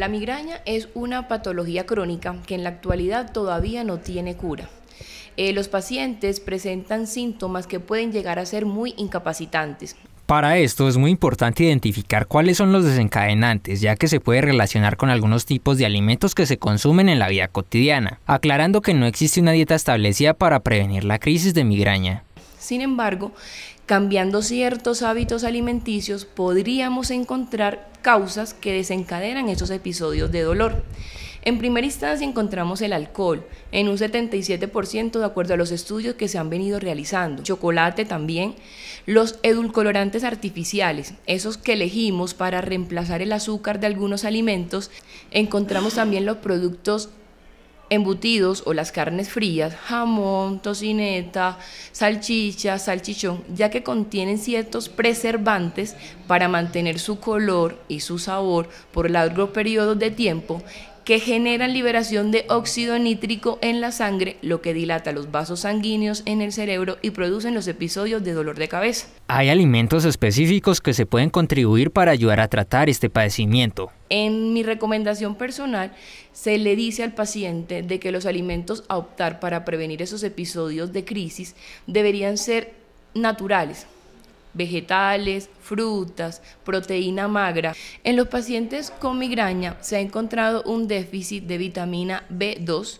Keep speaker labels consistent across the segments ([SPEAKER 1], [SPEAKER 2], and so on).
[SPEAKER 1] La migraña es una patología crónica que en la actualidad todavía no tiene cura. Eh, los pacientes presentan síntomas que pueden llegar a ser muy incapacitantes.
[SPEAKER 2] Para esto es muy importante identificar cuáles son los desencadenantes, ya que se puede relacionar con algunos tipos de alimentos que se consumen en la vida cotidiana, aclarando que no existe una dieta establecida para prevenir la crisis de migraña.
[SPEAKER 1] Sin embargo, cambiando ciertos hábitos alimenticios podríamos encontrar causas que desencadenan esos episodios de dolor. En primera instancia encontramos el alcohol, en un 77% de acuerdo a los estudios que se han venido realizando. Chocolate también. Los edulcorantes artificiales, esos que elegimos para reemplazar el azúcar de algunos alimentos. Encontramos también los productos embutidos o las carnes frías, jamón, tocineta, salchicha, salchichón, ya que contienen ciertos preservantes para mantener su color y su sabor por largo periodos de tiempo que generan liberación de óxido nítrico en la sangre, lo que dilata los vasos sanguíneos en el cerebro y producen los episodios de dolor de cabeza.
[SPEAKER 2] Hay alimentos específicos que se pueden contribuir para ayudar a tratar este padecimiento.
[SPEAKER 1] En mi recomendación personal, se le dice al paciente de que los alimentos a optar para prevenir esos episodios de crisis deberían ser naturales, vegetales, frutas, proteína magra. En los pacientes con migraña se ha encontrado un déficit de vitamina B2,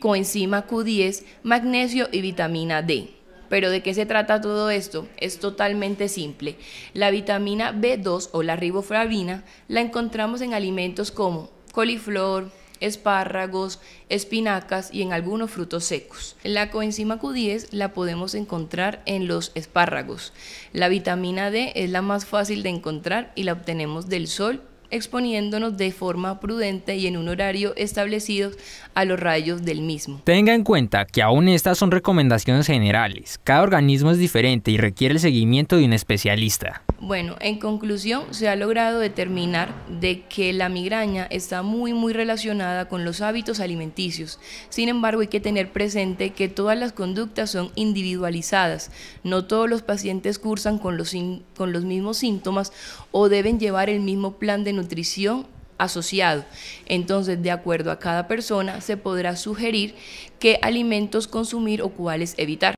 [SPEAKER 1] coenzima Q10, magnesio y vitamina D. Pero ¿de qué se trata todo esto? Es totalmente simple. La vitamina B2 o la riboflavina la encontramos en alimentos como coliflor, espárragos, espinacas y en algunos frutos secos. La coenzima Q10 la podemos encontrar en los espárragos. La vitamina D es la más fácil de encontrar y la obtenemos del sol exponiéndonos de forma prudente y en un horario establecido a los rayos del mismo.
[SPEAKER 2] Tenga en cuenta que aún estas son recomendaciones generales, cada organismo es diferente y requiere el seguimiento de un especialista.
[SPEAKER 1] Bueno, en conclusión, se ha logrado determinar de que la migraña está muy muy relacionada con los hábitos alimenticios. Sin embargo, hay que tener presente que todas las conductas son individualizadas. No todos los pacientes cursan con los, con los mismos síntomas o deben llevar el mismo plan de nutrición asociado. Entonces, de acuerdo a cada persona, se podrá sugerir qué alimentos consumir o cuáles evitar.